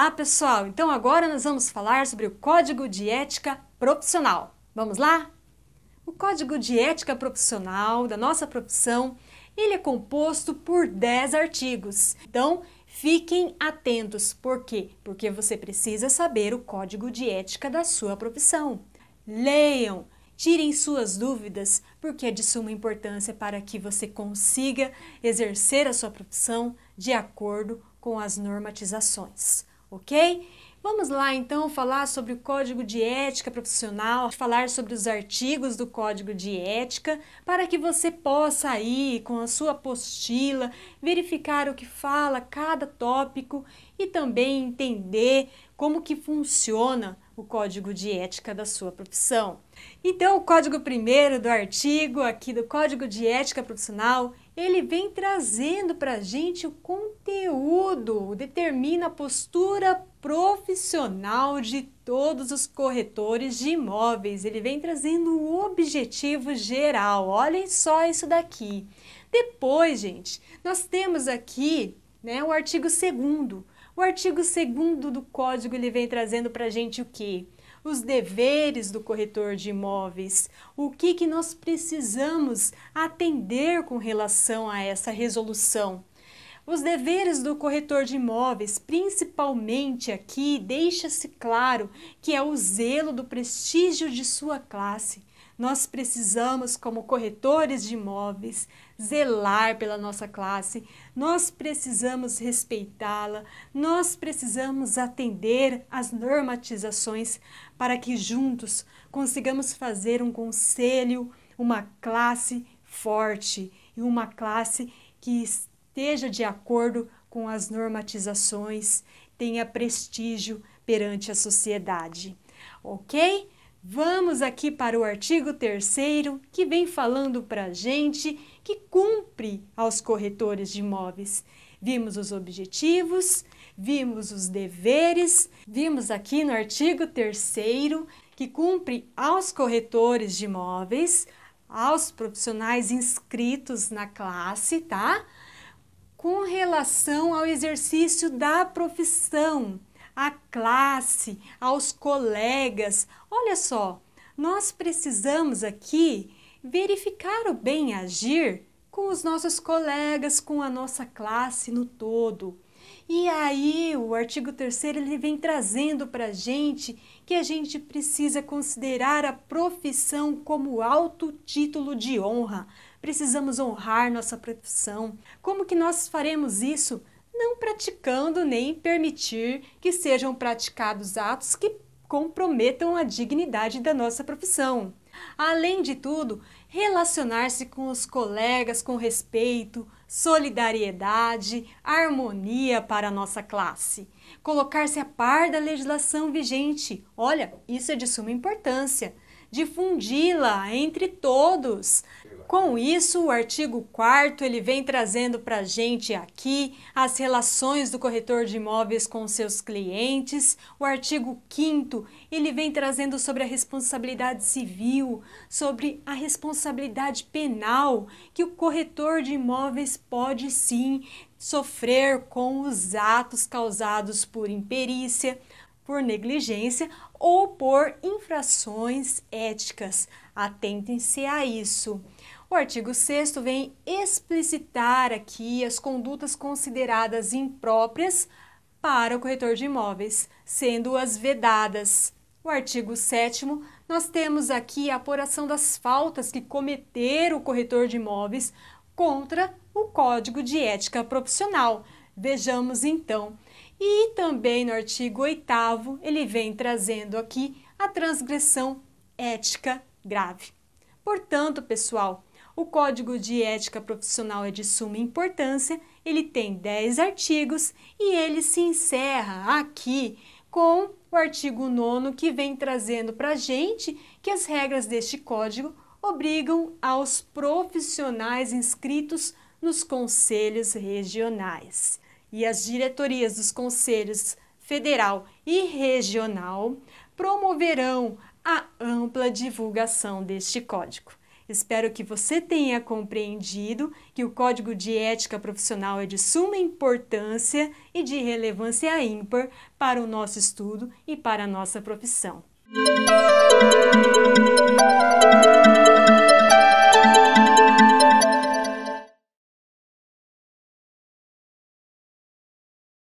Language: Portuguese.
Olá, pessoal! Então agora nós vamos falar sobre o Código de Ética Profissional. Vamos lá? O Código de Ética Profissional da nossa profissão, ele é composto por 10 artigos. Então, fiquem atentos. Por quê? Porque você precisa saber o Código de Ética da sua profissão. Leiam, tirem suas dúvidas, porque é de suma importância para que você consiga exercer a sua profissão de acordo com as normatizações ok? Vamos lá então falar sobre o código de ética profissional, falar sobre os artigos do código de ética, para que você possa aí com a sua apostila verificar o que fala cada tópico e também entender como que funciona o código de ética da sua profissão. Então, o código primeiro do artigo aqui do Código de Ética Profissional ele vem trazendo para a gente o conteúdo, determina a postura profissional de todos os corretores de imóveis. Ele vem trazendo o objetivo geral. Olhem só isso daqui. Depois, gente, nós temos aqui né, o artigo 2 o artigo 2 do código ele vem trazendo para a gente o que? os deveres do corretor de imóveis, o que, que nós precisamos atender com relação a essa resolução. Os deveres do corretor de imóveis, principalmente aqui, deixa-se claro que é o zelo do prestígio de sua classe, nós precisamos, como corretores de imóveis, zelar pela nossa classe, nós precisamos respeitá-la, nós precisamos atender às normatizações para que juntos consigamos fazer um conselho, uma classe forte e uma classe que esteja de acordo com as normatizações, tenha prestígio perante a sociedade. Ok? Vamos aqui para o artigo 3 que vem falando para a gente que cumpre aos corretores de imóveis. Vimos os objetivos, vimos os deveres, vimos aqui no artigo 3 que cumpre aos corretores de imóveis, aos profissionais inscritos na classe, tá? Com relação ao exercício da profissão à classe, aos colegas. Olha só, nós precisamos aqui verificar o bem agir com os nossos colegas, com a nossa classe no todo. E aí, o artigo 3 ele vem trazendo para gente que a gente precisa considerar a profissão como alto título de honra. Precisamos honrar nossa profissão. Como que nós faremos isso? não praticando nem permitir que sejam praticados atos que comprometam a dignidade da nossa profissão. Além de tudo, relacionar-se com os colegas com respeito, solidariedade, harmonia para a nossa classe. Colocar-se a par da legislação vigente. Olha, isso é de suma importância. Difundi-la entre todos. Com isso, o artigo 4 ele vem trazendo para a gente aqui as relações do corretor de imóveis com seus clientes. O artigo 5 ele vem trazendo sobre a responsabilidade civil, sobre a responsabilidade penal que o corretor de imóveis pode sim sofrer com os atos causados por imperícia, por negligência ou por infrações éticas. Atentem-se a isso. O artigo 6 vem explicitar aqui as condutas consideradas impróprias para o corretor de imóveis, sendo as vedadas. O artigo 7 nós temos aqui a apuração das faltas que cometer o corretor de imóveis contra o Código de Ética Profissional, Vejamos então. E também no artigo 8 ele vem trazendo aqui a transgressão ética grave. Portanto, pessoal, o Código de Ética Profissional é de suma importância, ele tem 10 artigos e ele se encerra aqui com o artigo 9 que vem trazendo para a gente que as regras deste código obrigam aos profissionais inscritos nos conselhos regionais e as diretorias dos conselhos federal e regional promoverão a ampla divulgação deste código. Espero que você tenha compreendido que o Código de Ética Profissional é de suma importância e de relevância ímpar para o nosso estudo e para a nossa profissão. Música